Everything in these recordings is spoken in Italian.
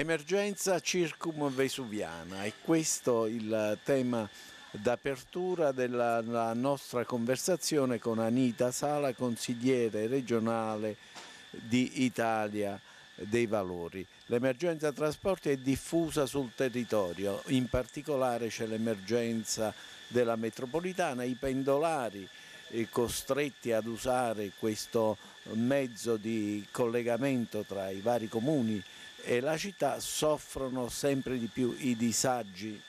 Emergenza circumvesuviana, è questo il tema d'apertura della nostra conversazione con Anita Sala, consigliere regionale di Italia dei Valori. L'emergenza trasporti è diffusa sul territorio, in particolare c'è l'emergenza della metropolitana, i pendolari eh, costretti ad usare questo mezzo di collegamento tra i vari comuni e la città soffrono sempre di più i disagi?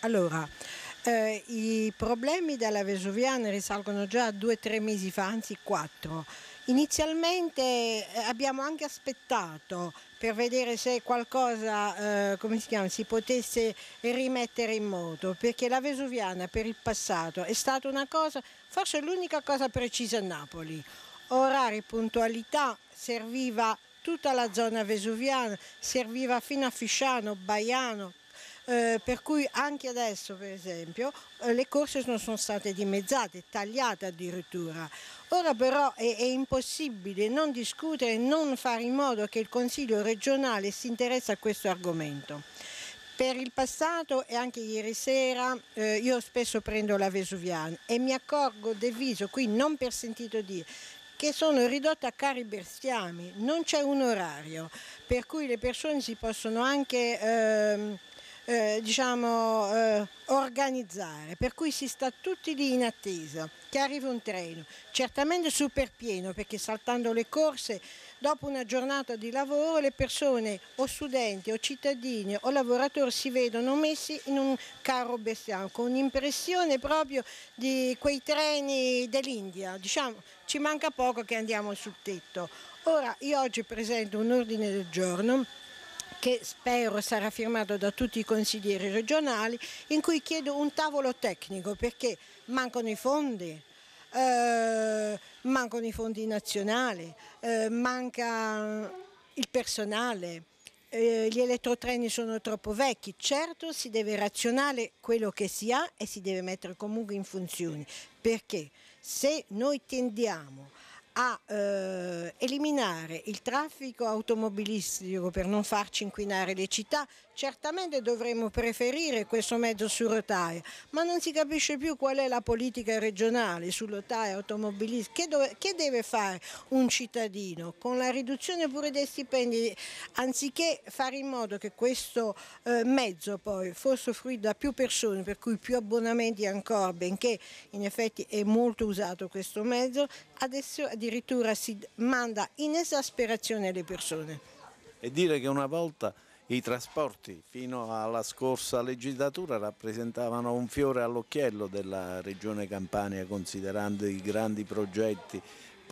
Allora, eh, i problemi della Vesuviana risalgono già a due o tre mesi fa, anzi quattro. Inizialmente eh, abbiamo anche aspettato per vedere se qualcosa eh, si, chiama, si, potesse rimettere in moto, perché la Vesuviana per il passato è stata una cosa, forse l'unica cosa precisa a Napoli orari, puntualità, serviva tutta la zona vesuviana, serviva fino a Fisciano, Baiano, eh, per cui anche adesso per esempio eh, le corse non sono state dimezzate, tagliate addirittura. Ora però è, è, impossibile non discutere, non fare in modo che il Consiglio regionale si interessa a questo argomento. Per il passato e anche ieri sera eh, io spesso prendo la Vesuviana e mi accorgo del viso, qui non per sentito dire, che sono ridotte a cari bestiami, non c'è un orario, per cui le persone si possono anche... Ehm, eh, diciamo, eh, organizzare, per cui si sta tutti lì in attesa che arrivi un treno, certamente super pieno perché saltando le corse dopo una giornata di lavoro le persone o studenti o cittadini o lavoratori si vedono messi in un carro bestiame con un'impressione proprio di quei treni dell'India, diciamo ci manca poco che andiamo sul tetto. Ora io oggi presento un ordine del giorno che spero sarà firmato da tutti i consiglieri regionali, in cui chiedo un tavolo tecnico perché mancano i fondi, eh, mancano i fondi nazionali, eh, manca il personale, eh, gli elettrotreni sono troppo vecchi, certo si deve razionare quello che si ha e si deve mettere comunque in funzione, perché se noi tendiamo a a eh, eliminare il traffico automobilistico per non farci inquinare le città, Certamente dovremmo preferire questo mezzo su rotaia, ma non si capisce più qual è la politica regionale su rotaia automobilistica. Che, dove, che deve fare un cittadino con la riduzione pure dei stipendi, anziché fare in modo che questo eh, mezzo poi fosse offrito da più persone, per cui più abbonamenti ancora, benché in effetti è molto usato questo mezzo, adesso addirittura si manda in esasperazione le persone. E dire che una volta i trasporti fino alla scorsa legislatura rappresentavano un fiore all'occhiello della Regione Campania considerando i grandi progetti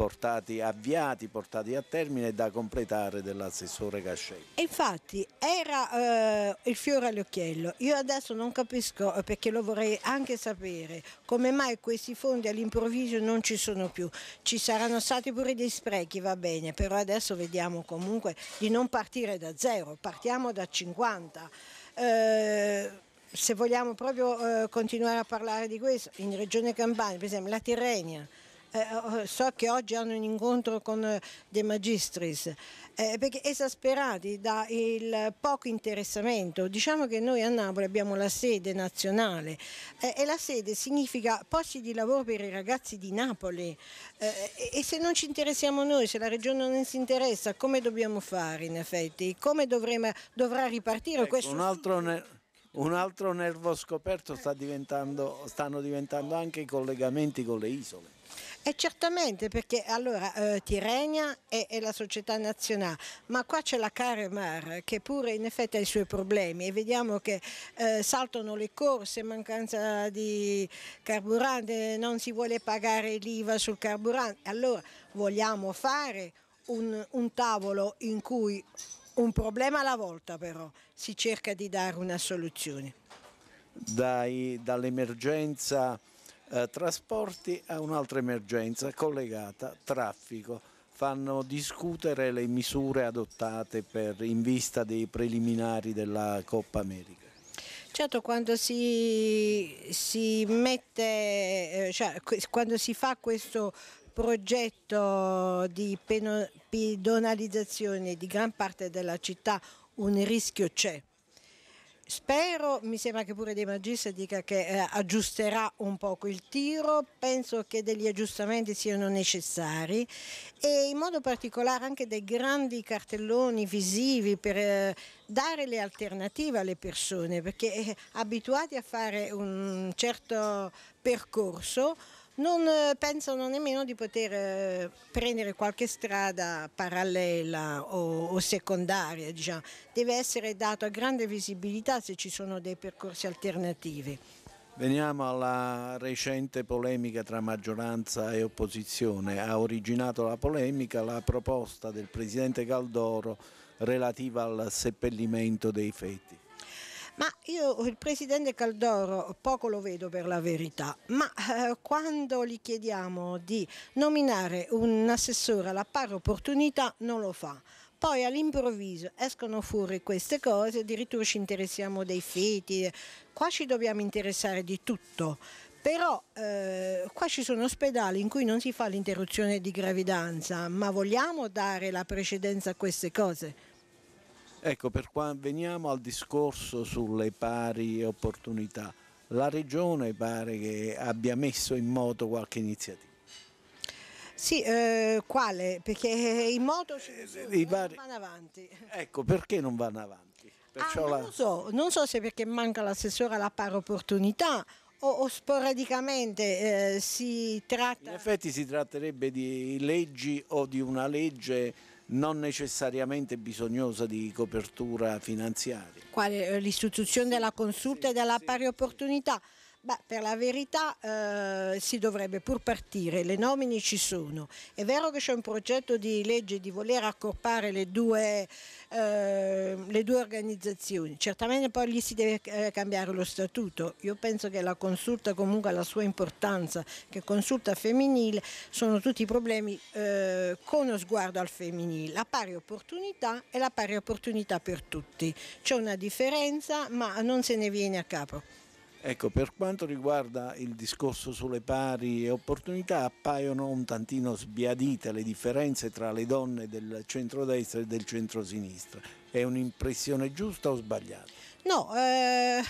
portati, avviati, portati a termine e da completare dell'assessore Cascelli. Infatti era eh, il fiore all'occhiello, io adesso non capisco eh, perché lo vorrei anche sapere come mai questi fondi all'improvviso non ci sono più, ci saranno stati pure dei sprechi va bene, però adesso vediamo comunque di non partire da zero, partiamo da 50. Eh, se vogliamo proprio eh, continuare a parlare di questo, in Regione Campania, per esempio la Tirrenia, eh, oh, so che oggi hanno un incontro con eh, De Magistris, eh, perché esasperati dal poco interessamento. Diciamo che noi a Napoli abbiamo la sede nazionale eh, e la sede significa posti di lavoro per i ragazzi di Napoli eh, e, e se non ci interessiamo noi, se la regione non si interessa, come dobbiamo fare in effetti? Come dovremo, dovrà ripartire ecco, questo? Un altro... Ne un altro nervo scoperto sta stanno diventando anche i collegamenti con le isole. E eh, certamente perché allora eh, Tirenia è, è, la società nazionale, ma qua c'è la Caremar che pure in effetti ha i suoi problemi e vediamo che eh, saltano le corse, mancanza di carburante, non si vuole pagare l'IVA sul carburante. Allora vogliamo fare un, un tavolo in cui un problema alla volta però, si cerca di dare una soluzione. Dall'emergenza eh, trasporti a un'altra emergenza collegata, traffico. Fanno discutere le misure adottate per, in vista dei preliminari della Coppa America. Certo, quando si, si mette, eh, cioè, quando si fa questo progetto di pedonalizzazione di gran parte della città un rischio c'è. Spero, mi sembra che pure De Magis dica che eh, aggiusterà un poco il tiro, penso che degli aggiustamenti siano necessari e in modo particolare anche dei grandi cartelloni visivi per eh, dare le alternative alle persone perché eh, abituati a fare un certo percorso non eh, pensano nemmeno di poter eh, prendere qualche strada parallela o, o secondaria, diciamo. deve essere dato a grande visibilità se ci sono dei percorsi alternativi. Veniamo alla recente polemica tra maggioranza e opposizione. Ha originato la polemica la proposta del Presidente Caldoro relativa al seppellimento dei feti. Ma io il presidente Caldoro poco lo vedo per la verità, ma eh, quando gli chiediamo di nominare un assessore alla pari opportunità non lo fa poi all'improvviso escono fuori queste cose, addirittura ci interessiamo dei feti, qua ci dobbiamo interessare di tutto. Però eh, qua ci sono ospedali in cui non si fa l'interruzione di gravidanza, ma vogliamo dare la precedenza a queste cose? Ecco, per qua, veniamo al discorso sulle pari opportunità. La Regione pare che abbia messo in moto qualche iniziativa. Sì, eh, quale? Perché in moto eh, eh, eh, vari... non vanno avanti. Ecco, perché non vanno avanti? ah, la... non, so, non so se perché manca l'assessore alla pari opportunità o, o sporadicamente eh, si tratta... In effetti si tratterebbe di leggi o di una legge non necessariamente bisognosa di copertura finanziaria. Quale eh, l'istituzione della consulta e della pari opportunità? Beh, per la verità eh, si dovrebbe pur partire, le nomine ci sono. È vero che c'è un progetto di legge di voler accorpare le due, eh, le due organizzazioni, certamente poi lì si deve eh, cambiare lo statuto. Io penso che la consulta comunque ha la sua importanza, che consulta femminile sono tutti problemi eh, con lo sguardo al femminile, la pari opportunità è la pari opportunità per tutti. C'è una differenza ma non se ne viene a capo. Ecco, per quanto riguarda il discorso sulle pari opportunità, appaiono un tantino sbiadite le differenze tra le donne del centrodestra e del centrosinistra. È un'impressione giusta o sbagliata? No, eh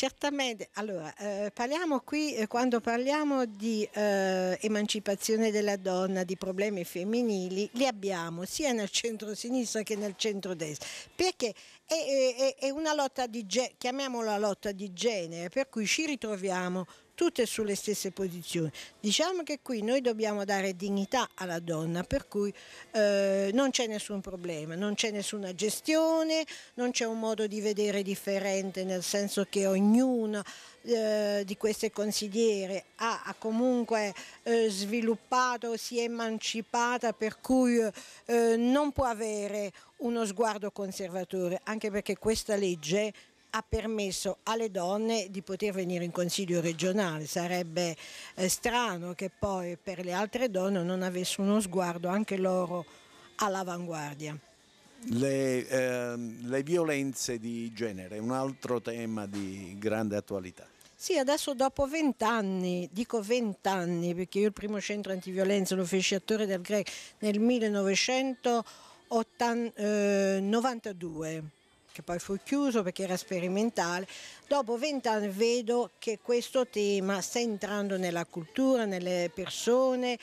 Certamente, allora eh, parliamo qui eh, quando parliamo di eh, emancipazione della donna, di problemi femminili, li abbiamo sia nel centro-sinistra che nel centro-destra, perché è, è, è, una lotta di, chiamiamola lotta di genere, per cui ci ritroviamo tutte sulle stesse posizioni. Diciamo che qui noi dobbiamo dare dignità alla donna, per cui eh, non c'è nessun problema, non c'è nessuna gestione, non c'è un modo di vedere differente, nel senso che ognuna eh, di queste consigliere ha, comunque eh, sviluppato, si è emancipata, per cui eh, non può avere uno sguardo conservatore, anche perché questa legge ha permesso alle donne di poter venire in consiglio regionale. Sarebbe eh, strano che poi per le altre donne non avesse uno sguardo anche loro all'avanguardia. Le, eh, le violenze di genere, un altro tema di grande attualità. Sì, adesso dopo vent'anni, dico vent'anni perché io il primo centro antiviolenza lo feci a Torre del Greco nel 1992 che poi fu chiuso perché era sperimentale, dopo vent'anni vedo che questo tema sta entrando nella cultura, nelle persone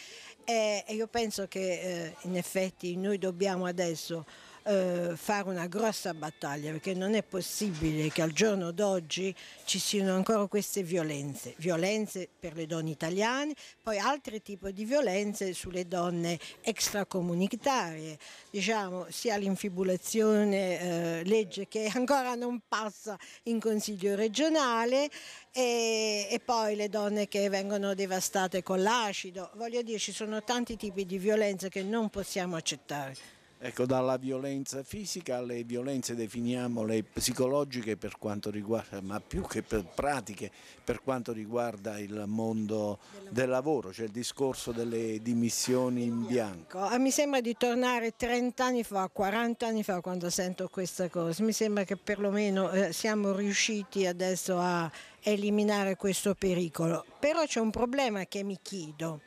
eh, e io penso che eh, in effetti noi dobbiamo adesso eh, fare una grossa battaglia perché non è possibile che al giorno d'oggi ci siano ancora queste violenze, violenze per le donne italiane, poi altri tipi di violenze sulle donne extracomunitarie, diciamo sia l'infibulazione eh, legge che ancora non passa in Consiglio regionale e, e poi le donne che vengono devastate con l'acido, voglio dire ci sono tanti tipi di violenze che non possiamo accettare. Ecco, dalla violenza fisica alle violenze, definiamole psicologiche per quanto riguarda, ma più che per pratiche, per quanto riguarda il mondo del lavoro, cioè il discorso delle dimissioni in ecco, bianco. Eh, mi sembra di tornare 30 anni fa, 40 anni fa quando sento questa cosa, mi sembra che perlomeno eh, siamo riusciti adesso a eliminare questo pericolo, però c'è un problema che mi chiedo,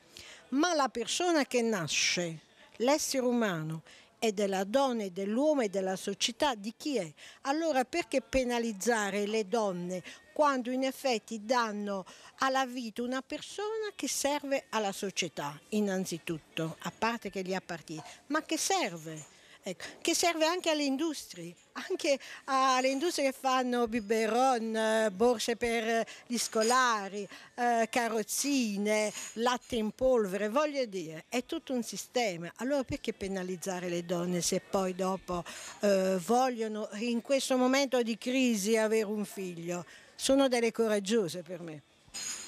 ma la persona che nasce, l'essere umano è della donna e dell'uomo e della società, di chi è? Allora perché penalizzare le donne quando in effetti danno alla vita una persona che serve alla società innanzitutto, a parte che gli appartiene, ma che serve? ecco, che serve anche alle industrie, anche alle industrie che fanno biberon, eh, borse per gli scolari, eh, carrozzine, latte in polvere, voglio dire, è tutto un sistema. Allora perché penalizzare le donne se poi dopo eh, vogliono in questo momento di crisi avere un figlio? Sono delle coraggiose per me.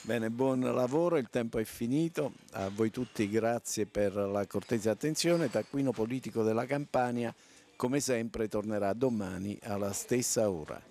Bene, buon lavoro, il tempo è finito. A voi tutti grazie per la cortese attenzione. Taccuino politico della Campania, come sempre, tornerà domani alla stessa ora.